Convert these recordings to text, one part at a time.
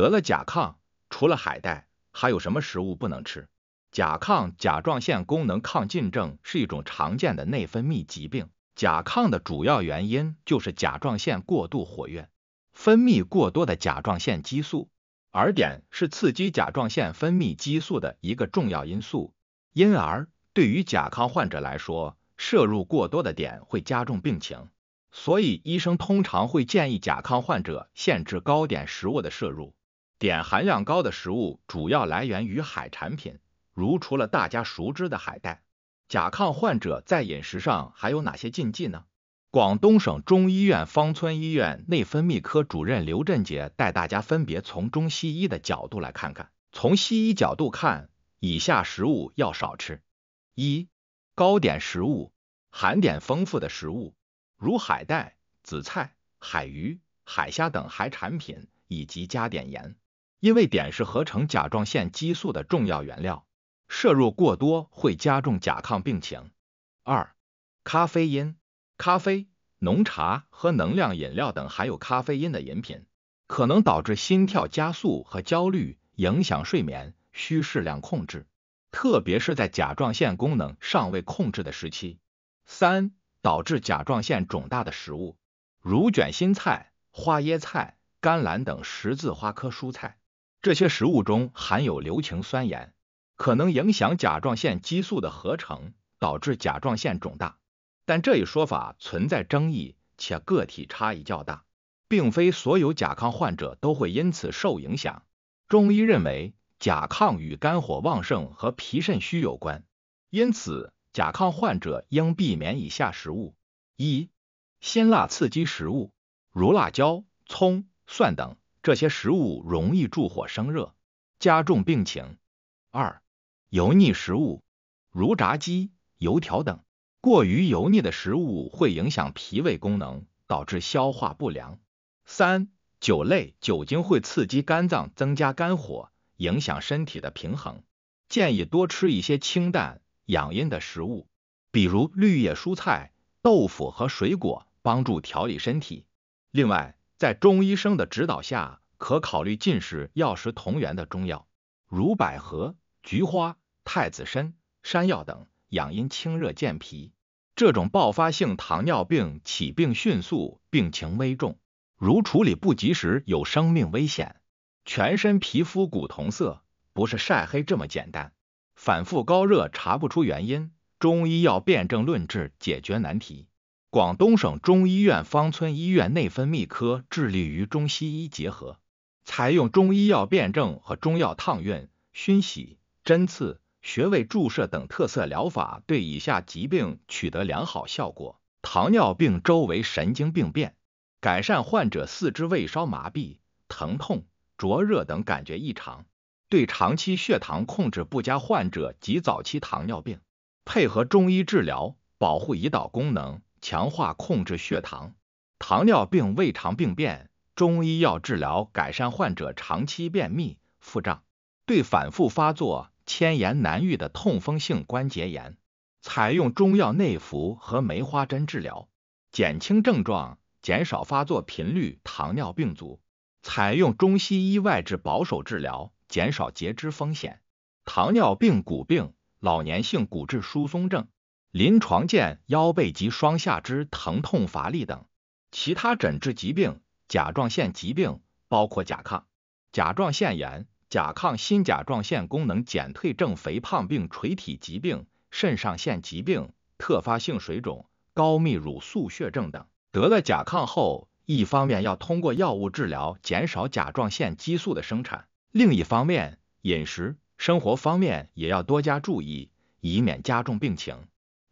得了甲亢，除了海带，还有什么食物不能吃？甲亢，甲状腺功能亢进症是一种常见的内分泌疾病。甲亢的主要原因就是甲状腺过度活跃，分泌过多的甲状腺激素。碘是刺激甲状腺分泌激素的一个重要因素，因而对于甲亢患者来说，摄入过多的碘会加重病情。所以，医生通常会建议甲亢患者限制高碘食物的摄入。碘含量高的食物主要来源于海产品，如除了大家熟知的海带，甲亢患者在饮食上还有哪些禁忌呢？广东省中医院芳村医院内分泌科主任刘振杰带大家分别从中西医的角度来看看。从西医角度看，以下食物要少吃：一、高碘食物，含碘丰富的食物，如海带、紫菜、海鱼、海虾等海产品以及加碘盐。因为碘是合成甲状腺激素的重要原料，摄入过多会加重甲亢病情。二、咖啡因、咖啡、浓茶和能量饮料等含有咖啡因的饮品，可能导致心跳加速和焦虑，影响睡眠，需适量控制，特别是在甲状腺功能尚未控制的时期。三、导致甲状腺肿大的食物，如卷心菜、花椰菜、甘蓝等十字花科蔬菜。这些食物中含有硫氰酸盐，可能影响甲状腺激素的合成，导致甲状腺肿大。但这一说法存在争议，且个体差异较大，并非所有甲亢患者都会因此受影响。中医认为，甲亢与肝火旺盛和脾肾虚有关，因此甲亢患者应避免以下食物：一、辛辣刺激食物，如辣椒、葱、蒜等。这些食物容易助火生热，加重病情。二、油腻食物，如炸鸡、油条等，过于油腻的食物会影响脾胃功能，导致消化不良。三、酒类，酒精会刺激肝脏，增加肝火，影响身体的平衡。建议多吃一些清淡、养阴的食物，比如绿叶蔬菜、豆腐和水果，帮助调理身体。另外，在中医生的指导下，可考虑进食药食同源的中药，如百合、菊花、太子参、山药等，养阴清热健脾。这种爆发性糖尿病起病迅速，病情危重，如处理不及时，有生命危险。全身皮肤古铜色，不是晒黑这么简单。反复高热查不出原因，中医药辨证论治解决难题。广东省中医院芳村医院内分泌科致力于中西医结合，采用中医药辨证和中药烫熨、熏洗、针刺、穴位注射等特色疗法，对以下疾病取得良好效果：糖尿病周围神经病变，改善患者四肢畏烧、麻痹、疼痛、灼热等感觉异常；对长期血糖控制不佳患者及早期糖尿病，配合中医治疗，保护胰岛功能。强化控制血糖，糖尿病胃肠病变，中医药治疗改善患者长期便秘、腹胀。对反复发作、千言难愈的痛风性关节炎，采用中药内服和梅花针治疗，减轻症状，减少发作频率。糖尿病足，采用中西医外治保守治疗，减少截肢风险。糖尿病骨病，老年性骨质疏松症。临床见腰背及双下肢疼痛、乏力等。其他诊治疾病：甲状腺疾病包括甲亢、甲状腺炎、甲亢新甲状腺功能减退症、肥胖病、垂体疾病、肾上腺疾病、特发性水肿、高泌乳素血症等。得了甲亢后，一方面要通过药物治疗减少甲状腺激素的生产，另一方面饮食、生活方面也要多加注意，以免加重病情。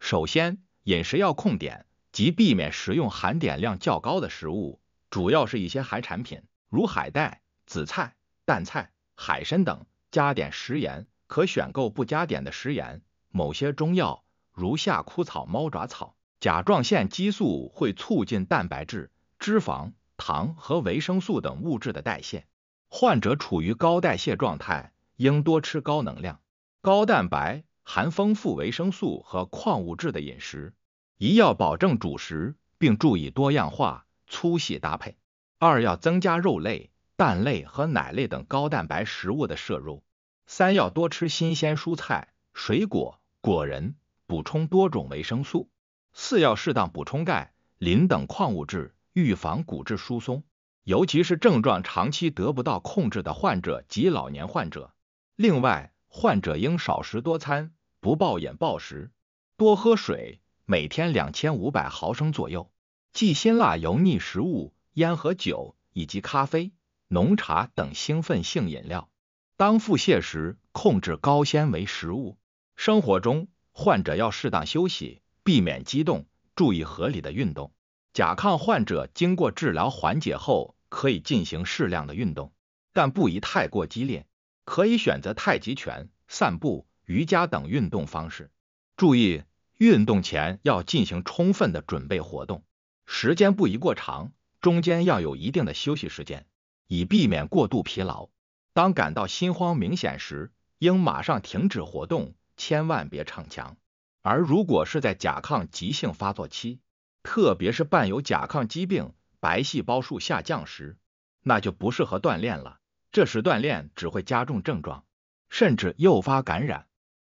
首先，饮食要控碘，即避免食用含碘量较高的食物，主要是一些海产品，如海带、紫菜、淡菜、海参等。加碘食盐，可选购不加碘的食盐。某些中药，如夏枯草、猫爪草，甲状腺激素会促进蛋白质、脂肪、糖和维生素等物质的代谢。患者处于高代谢状态，应多吃高能量、高蛋白。含丰富维生素和矿物质的饮食，一要保证主食，并注意多样化、粗细搭配；二要增加肉类、蛋类和奶类等高蛋白食物的摄入；三要多吃新鲜蔬菜、水果、果仁，补充多种维生素；四要适当补充钙、磷等矿物质，预防骨质疏松，尤其是症状长期得不到控制的患者及老年患者。另外，患者应少食多餐，不暴饮暴食，多喝水，每天两千五百毫升左右，忌辛辣油腻食物、烟和酒以及咖啡、浓茶等兴奋性饮料。当腹泻时，控制高纤维食物。生活中，患者要适当休息，避免激动，注意合理的运动。甲亢患者经过治疗缓解后，可以进行适量的运动，但不宜太过激烈。可以选择太极拳、散步、瑜伽等运动方式。注意，运动前要进行充分的准备活动，时间不宜过长，中间要有一定的休息时间，以避免过度疲劳。当感到心慌明显时，应马上停止活动，千万别逞强。而如果是在甲亢急性发作期，特别是伴有甲亢疾病、白细胞数下降时，那就不适合锻炼了。这时锻炼只会加重症状，甚至诱发感染。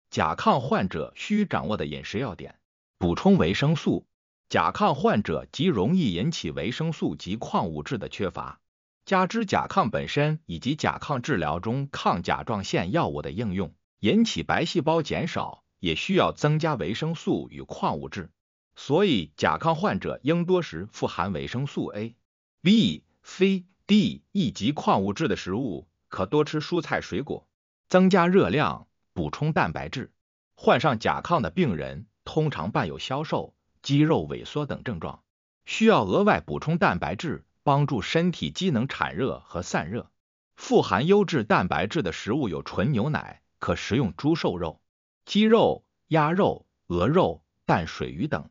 甲亢患者需掌握的饮食要点：补充维生素。甲亢患者极容易引起维生素及矿物质的缺乏，加之甲亢本身以及甲亢治疗中抗甲状腺药物的应用引起白细胞减少，也需要增加维生素与矿物质。所以，甲亢患者应多食富含维生素 A、B、C。D 一级矿物质的食物可多吃蔬菜水果，增加热量，补充蛋白质。患上甲亢的病人通常伴有消瘦、肌肉萎缩等症状，需要额外补充蛋白质，帮助身体机能产热和散热。富含优质蛋白质的食物有纯牛奶，可食用猪瘦肉、鸡肉、鸭肉、鹅肉、淡水鱼等。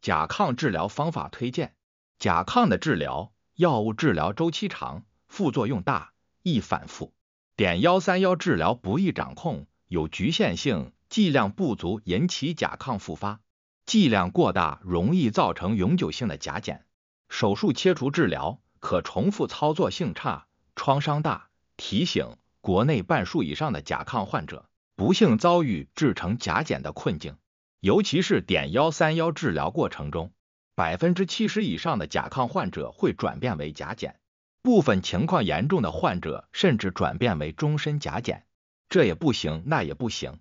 甲亢治疗方法推荐：甲亢的治疗。药物治疗周期长，副作用大，易反复。碘幺三幺治疗不易掌控，有局限性，剂量不足引起甲亢复发，剂量过大容易造成永久性的甲减。手术切除治疗可重复，操作性差，创伤大。提醒：国内半数以上的甲亢患者不幸遭遇制成甲减的困境，尤其是碘幺三幺治疗过程中。百分之七十以上的甲亢患者会转变为甲减，部分情况严重的患者甚至转变为终身甲减。这也不行，那也不行。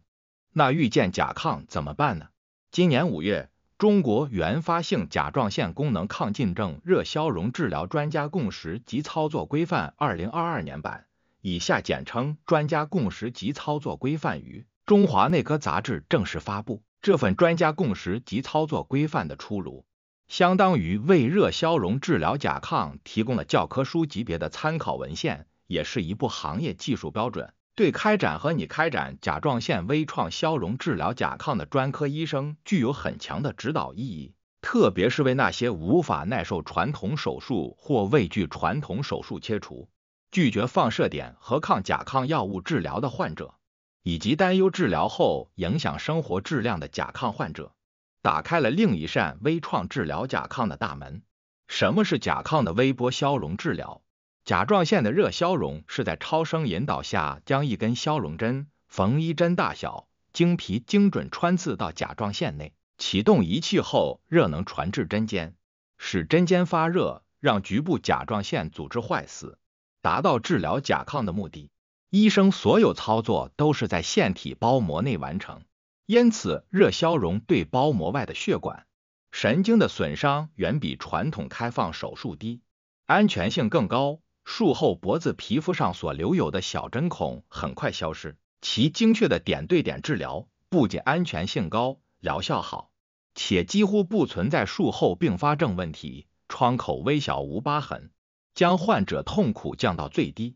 那遇见甲亢怎么办呢？今年五月，中国原发性甲状腺功能亢进症热消融治疗专家共识及操作规范（二零二二年版），以下简称《专家共识及操作规范》于《中华内科杂志》正式发布。这份专家共识及操作规范的出炉。相当于为热消融治疗甲亢提供了教科书级别的参考文献，也是一部行业技术标准，对开展和拟开展甲状腺微创消融治疗甲亢的专科医生具有很强的指导意义。特别是为那些无法耐受传统手术或畏惧传统手术切除、拒绝放射点和抗甲亢药物治疗的患者，以及担忧治疗后影响生活质量的甲亢患者。打开了另一扇微创治疗甲亢的大门。什么是甲亢的微波消融治疗？甲状腺的热消融是在超声引导下，将一根消融针（缝一针大小）经皮精准穿刺到甲状腺内，启动仪器后，热能传至针尖，使针尖发热，让局部甲状腺组织坏死，达到治疗甲亢的目的。医生所有操作都是在腺体包膜内完成。因此，热消融对包膜外的血管、神经的损伤远比传统开放手术低，安全性更高。术后脖子皮肤上所留有的小针孔很快消失，其精确的点对点治疗不仅安全性高、疗效好，且几乎不存在术后并发症问题，创口微小无疤痕，将患者痛苦降到最低。